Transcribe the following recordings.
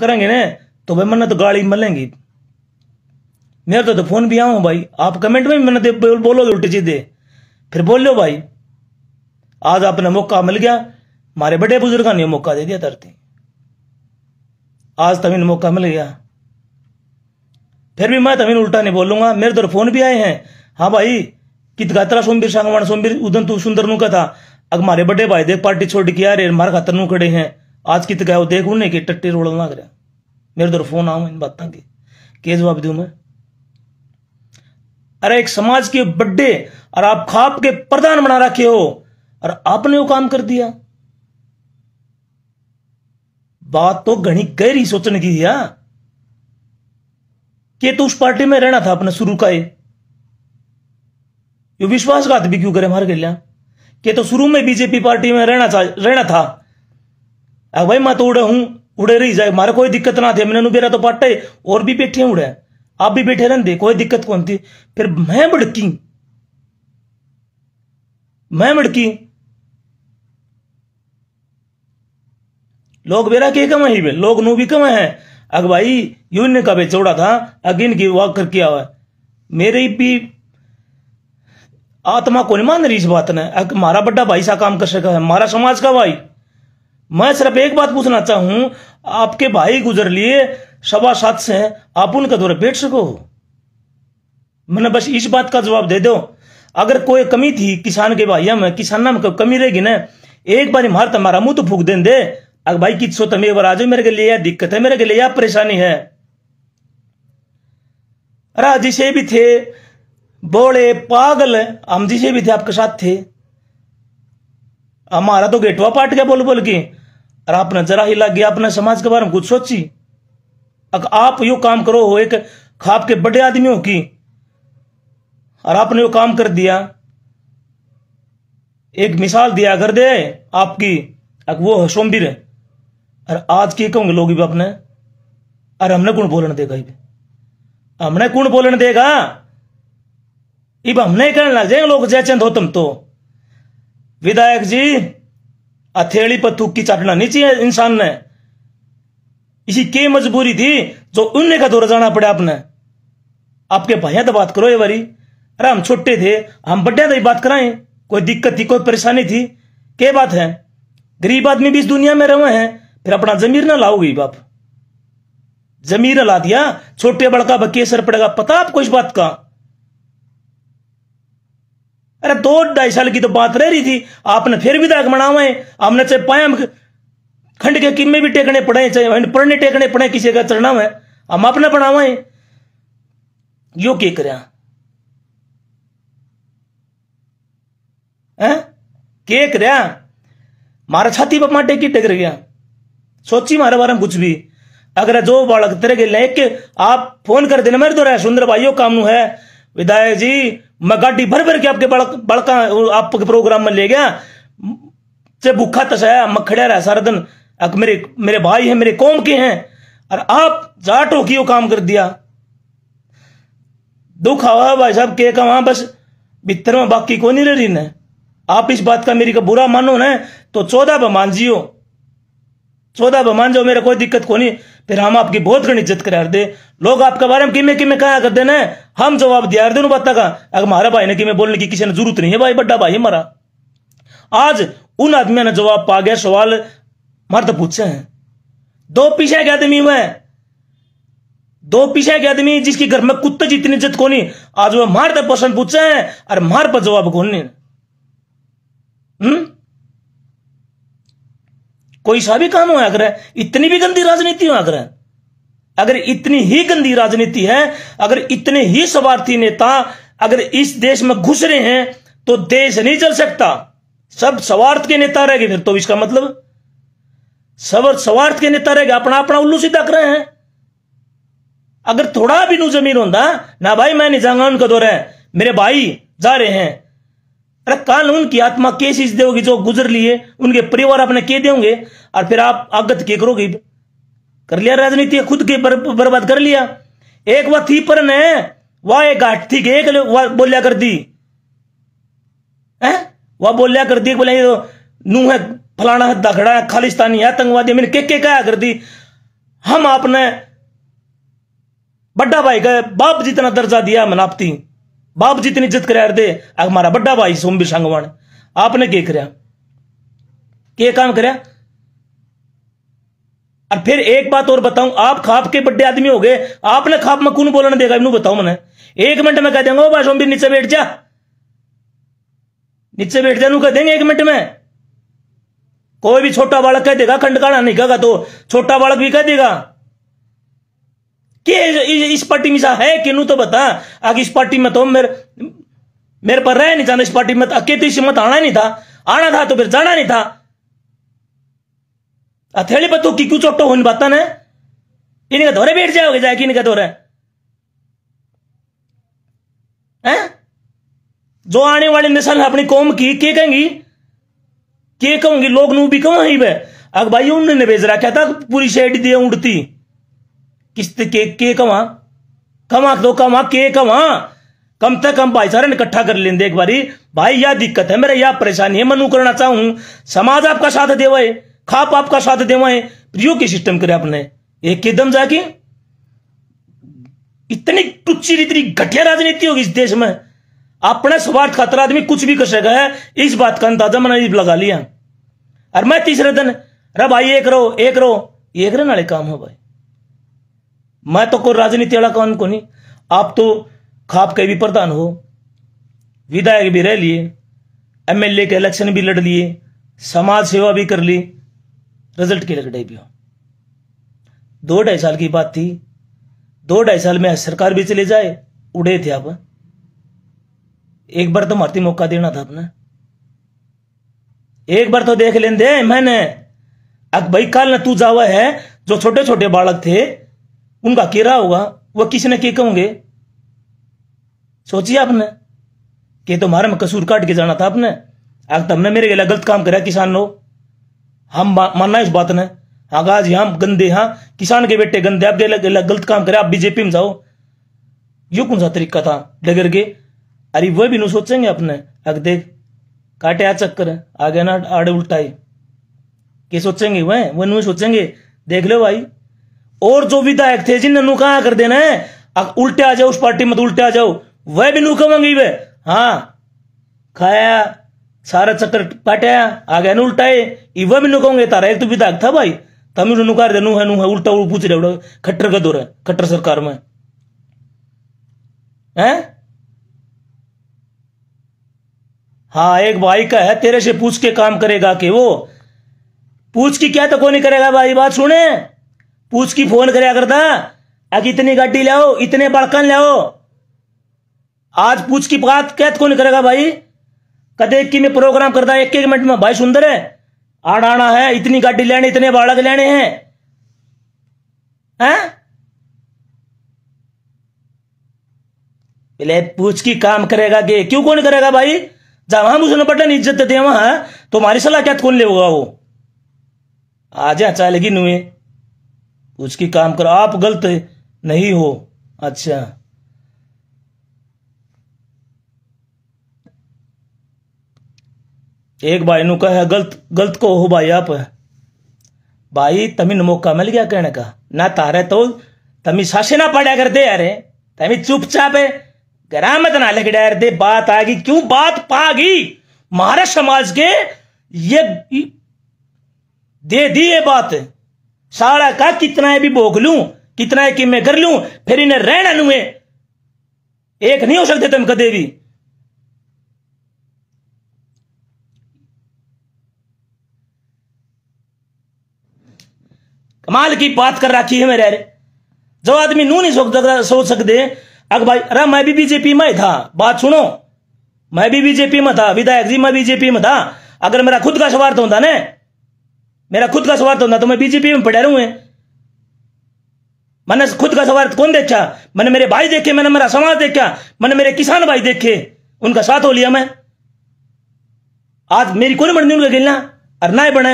करेंगे ना तो भाई मन्नत गाली मलेंगी मेरे तो, तो फोन भी आऊ भाई आप कमेंट में मन्नत बोलोगे उल्टी चीजें फिर बोल लो भाई आज आपने मौका मिल गया हमारे बड़े बुजुर्ग ने मौका दे दिया धरती आज तमीन मौका मिल गया फिर भी मैं तमीन उल्टा नहीं बोलूंगा मेरे तो फोन भी आए हैं हाँ भाई कित गात्रा सोमबीर सांगवान सोमबीर उदन तू सुंदर नू का था अब हमारे बड़े भाई देख पार्टी छोड़ के यार मार खातर नू खड़े हैं आज की तक तो देख उन्हें कि टट्टी रोल ना करे मेरे उधर फोन आऊ इन बातों के के जवाब दू मैं अरे एक समाज के बड्डे और आप खाप के प्रधान बना रखे हो और आपने वो काम कर दिया बात तो घनी गहरी सोचने की या कि तो उस पार्टी में रहना था अपने शुरू का ये विश्वासघात भी क्यों करे हमारे लिया के तो शुरू में बीजेपी पार्टी में रहना रहना था भाई मैं तो उड़े हूं उड़े रही जाए मारा कोई दिक्कत ना थी मैंने नुबेरा तो पट्टे और भी बैठे उड़े आप भी बैठे रहते कोई दिक्कत कौन थी फिर मैं भड़की मैं भड़की लोग बेरा के कमा ही लोग नू भी कमा है अग भाई यून ने कभी चौड़ा था अगिन की वॉक करके आवा मेरे भी आत्मा को नहीं मान रही इस बात ने अग मारा बड़ा भाई सा काम कर सका है मारा समाज का भाई मैं सिर्फ एक बात पूछना चाहूं आपके भाई गुजर लिए सवा सात से आप उनका दौरा बैठ सको मैंने बस इस बात का जवाब दे दो अगर कोई कमी थी किसान के भाइयों में किसान में कमी रहेगी ना एक बार मार तुम्हारा तो मुंह तो फूक दे दे अगर भाई किसो तुम एक बार आ जाओ मेरे के लिए या दिक्कत है मेरे के लिए या परेशानी है अरे जिसे भी थे बोले पागल हम जिसे भी थे आपके साथ थे हमारा तो गेटवा पाट गया बोल बोल के और आपने जरा ही लग गया अपने समाज के बारे में कुछ सोची अगर आप यो काम करो हो एक खाप के बड़े आदमी हो की और आपने यो काम कर दिया एक मिसाल दिया कर दे आपकी अगर वो सोमवीर है और आज की कहूंगे लोग भी अपने अरे हमने कौन बोलने देगा इब हमने कौन बोलने देगा इब हमने कहने लग जाएंगे लोग जयचंद हो तुम तो विधायक जी हथेली पर थूक की चाटना नहीं चाहिए इंसान ने इसी के मजबूरी थी जो उनने का दौरा जाना पड़ा आपने आपके भाइया तो बात करो ये बारी अरे हम छोटे थे हम बड्डे तो बात कराए कोई दिक्कत थी कोई परेशानी थी क्या बात है गरीब आदमी भी इस दुनिया में रहे हैं फिर अपना जमीर ना गई बाप जमीर ला दिया छोटे बड़का बकेसर पड़ेगा पता आपको इस बात का अरे दो ढाई साल की तो बात रह रही थी आपने फिर विधायक बनावाए आपने चाहे पाया खंड के किमे भी टेकने पड़े चाहे पढ़ने टेकने पड़े किसी का चढ़ना हुआ हम अपने बनावाए यो के कर के मारा छाती पर माटे की टेकर गया सोची मारे बारे में कुछ भी अगर जो बालक तेरे के लेके आप फोन कर देना मेरे तो रहे सुंदर यो काम है विधायक जी मैं गाड़ी भर भर के आपके बड़का आपके प्रोग्राम में ले गया से भूखा तसाया मैं रहा सारा दिन मेरे मेरे भाई हैं मेरे कौम के हैं और आप जाटो की काम कर दिया दुख आवा भाई साहब के कहा बस भीतर में बाकी को नहीं रही ने आप इस बात का मेरी का बुरा मानो ना तो चौदह बमान जियो सौदा मान जाओ मेरा कोई दिक्कत को नहीं फिर हम आपकी बहुत घनी इज्जत करार दे लोग आपके बारे में किमें किमें कहा कर देना हम जवाब दिया दे बात का अगर हमारा भाई ने किमें बोलने की किसी ने जरूरत नहीं है भाई बड्डा भाई हमारा आज उन आदमियों ने जवाब पा गया सवाल मर्द तो पूछे हैं दो पीछे के आदमी में दो पीछे के आदमी जिसकी घर में कुत्ते जितनी इज्जत को नहीं आज वह मार तो प्रश्न क्वेश्चन पूछे हैं और मार पर जवाब कौन नहीं हम्म कोई सा भी काम हो करे इतनी भी गंदी राजनीति हो करे अगर इतनी ही गंदी राजनीति है अगर इतने ही स्वार्थी नेता अगर इस देश में घुस रहे हैं तो देश नहीं चल सकता सब स्वार्थ के नेता रह गए फिर तो इसका मतलब सब स्वार्थ के नेता रह गए अपना अपना उल्लू सीधा कर रहे हैं अगर थोड़ा भी नू जमीन होता ना भाई मैं नहीं जाऊंगा उनका दौरे मेरे भाई जा रहे हैं अरे कानून की आत्मा चीज देगी जो गुजर लिए उनके परिवार आपने के देंगे और फिर आप आगत के करोगे कर लिया राजनीति खुद के बर्बाद कर लिया एक वह थी पर ने वह एक घाट थी एक बोलिया कर दी है वह बोलिया कर दी बोले तो नू है फलाना है दखड़ा है खालिस्तानी आतंकवादी मैंने के के क्या कर दी हम आपने बड्डा भाई का बाप जितना दर्जा दिया मनापती बाप इतनी इज्जत करार दे हमारा बड़ा भाई सोमबी सांगवान आपने के करया के काम करया और फिर एक बात और बताऊं आप खाप के बड़े आदमी हो गए आपने खाप में कौन बोलने देगा इन बताओ मैंने एक मिनट में कह देंगे ओ भाई सोमबीर नीचे बैठ जा नीचे बैठ जा कह देंगे एक मिनट में कोई भी छोटा बालक कह देगा खंडकाना नहीं कहगा तो छोटा बालक भी कह देगा के इस पार्टी में है कि नू तो बता आगे इस पार्टी में तो मेरे मेरे पर रह नहीं जाना इस पार्टी में अके तीस मत आना नहीं था आना था तो फिर जाना नहीं था अथेली पर की क्यों चोटो होने बात ना इनका धोरे बैठ जाओगे जाए कि इनका धोरे हैं जो आने वाले नस्ल अपनी कौम की के कहेंगी के कहूंगी लोग नू भी वे अग भाई उन्होंने भेज रहा क्या था पूरी शेड दिए उड़ती किस्त के के कमा कमा दो तो कमा के कमा कम तक कम भाई सारे इकट्ठा कर लेंगे एक बारी भाई यह दिक्कत है मेरा यह परेशानी है मैं नू करना चाहूं समाज आपका साथ देवाए खाप आपका साथ देवाए प्रियो की सिस्टम करे आपने एक के दम जाके इतनी टुच्ची इतनी घटिया राजनीति होगी इस देश में अपने स्वार्थ खातर आदमी कुछ भी कर सका है इस बात का अंदाजा मैंने लगा लिया और मैं तीसरे दिन अरे भाई एक रहो एक रहो एक रहे नाले काम हो भाई मैं तो कोई राजनीति वाला कौन को नहीं आप तो खाप के भी प्रधान हो विधायक भी रह लिए एमएलए के इलेक्शन भी लड़ लिए समाज सेवा भी कर ली रिजल्ट की लकड़ाई भी हो दो ढाई साल की बात थी दो ढाई साल में सरकार भी चले जाए उड़े थे आप एक बार तो मारती मौका देना था आपने एक बार तो देख लेन मैंने अब भाई कल तू जावा है जो छोटे छोटे बालक थे उनका रहा होगा वह किसी ने के कहूंगे सोचिए आपने तो तुम्हारे में कसूर काट के जाना था आपने अगर तुमने तो मेरे गला गलत काम करा किसान लो हम मानना इस बात ने हाँ, आगाज हम गंदे हाँ किसान के बेटे गंदे आप गला गलत काम करे आप बीजेपी में जाओ यो कौन सा तरीका था डगर के अरे वह भी न सोचेंगे अपने अगर देख काटे आ चक्कर आगे ना आड़े उल्टाई के सोचेंगे वह वह नहीं सोचेंगे देख लो भाई और जो विधायक थे जिन्हें नुका कर देना है उल्टे आ जाओ उस पार्टी में तो उल्टे आ जाओ वह भी नुका मांगी वे हाँ खाया सारा चक्कर काटाया आ गया ना उल्टाए वह भी नुकाऊंगे तारा एक तो विधायक था भाई तम नुकार दे नु है नु है उल्टा उल्ट पूछ रहे खट्टर का दौर है खट्टर सरकार में है हाँ एक भाई का है तेरे से पूछ के काम करेगा के वो पूछ की क्या तो कौन नहीं करेगा भाई बात सुने पूछ की फोन अगर करता अग इतनी गाडी लाओ इतने बड़कन लाओ आज पूछ की बात कैद कौन करेगा भाई कदे की मैं प्रोग्राम करता है एक एक मिनट में भाई सुंदर है आड़ आना है इतनी गाड़ी लेने इतने बाड़क लेने हैं है? पहले पूछ की काम करेगा के क्यों कौन करेगा भाई जब हम उसने बटन इज्जत दे वहां तुम्हारी तो सलाह क्या कौन ले होगा वो आ जा चलेगी नुए उसकी काम करो आप गलत नहीं हो अच्छा एक भाई नु कहा गलत गलत को हो भाई आप भाई तमी मौका मिल गया कहने का ना तारे तो तमी सासे ना पड़ा करते यारे तमी चुपचाप है ग्राम मत ना लग डर दे बात आ गई क्यों बात पागी महाराष्ट्र समाज के ये दे दी ये बात सारा का कितना है भी भोग लू कितना है कि मैं कर लू फिर इन्हें रहना लू एक नहीं हो सकते तुम कदे भी कमाल की बात कर रखी है मेरे अरे जो आदमी नू नहीं सोच सोच सकते अग भाई अरे मैं भी बीजेपी में था बात सुनो मैं भी बीजेपी में था विधायक जी मैं बीजेपी में था अगर मेरा खुद का सवार तो होता ना मेरा खुद का स्वार्थ होता तो, तो मैं बीजेपी में पढ़ा रहूं मैंने खुद का स्वार्थ कौन देखा मैंने मेरे भाई देखे मैंने मेरा समाज देखा मैंने मेरे किसान भाई देखे उनका साथ हो लिया मैं आज मेरी कोई मर्जी उनका गिलना और ना बने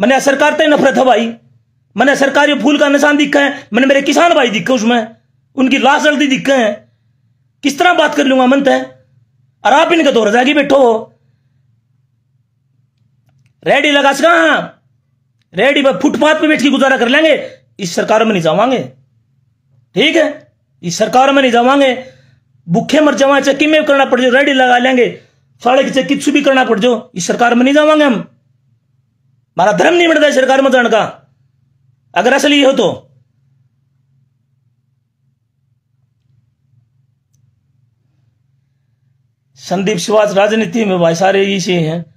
मैंने सरकार तय नफरत है भाई मैंने सरकारी फूल का निशान दिखा है मैंने मेरे किसान भाई दिखे उसमें उनकी लाश जल्दी दिखे हैं किस तरह बात कर लूंगा मन तय और आप इनका दो रजागी बैठो हो रेडी लगा सका रेडी पर फुटपाथ पे बैठ के गुजारा कर लेंगे इस सरकार में नहीं जावांगे ठीक है इस सरकार में नहीं जावांगे भूखे मर जावा चक्की में करना पड़ जाओ रेडी लगा लेंगे साढ़े की चक्की भी करना पड़ जाओ इस सरकार में नहीं जावांगे हम हमारा धर्म नहीं मिटता सरकार में जाने का अगर असल ये हो तो संदीप श्रीवास राजनीति में भाई सारे इसी हैं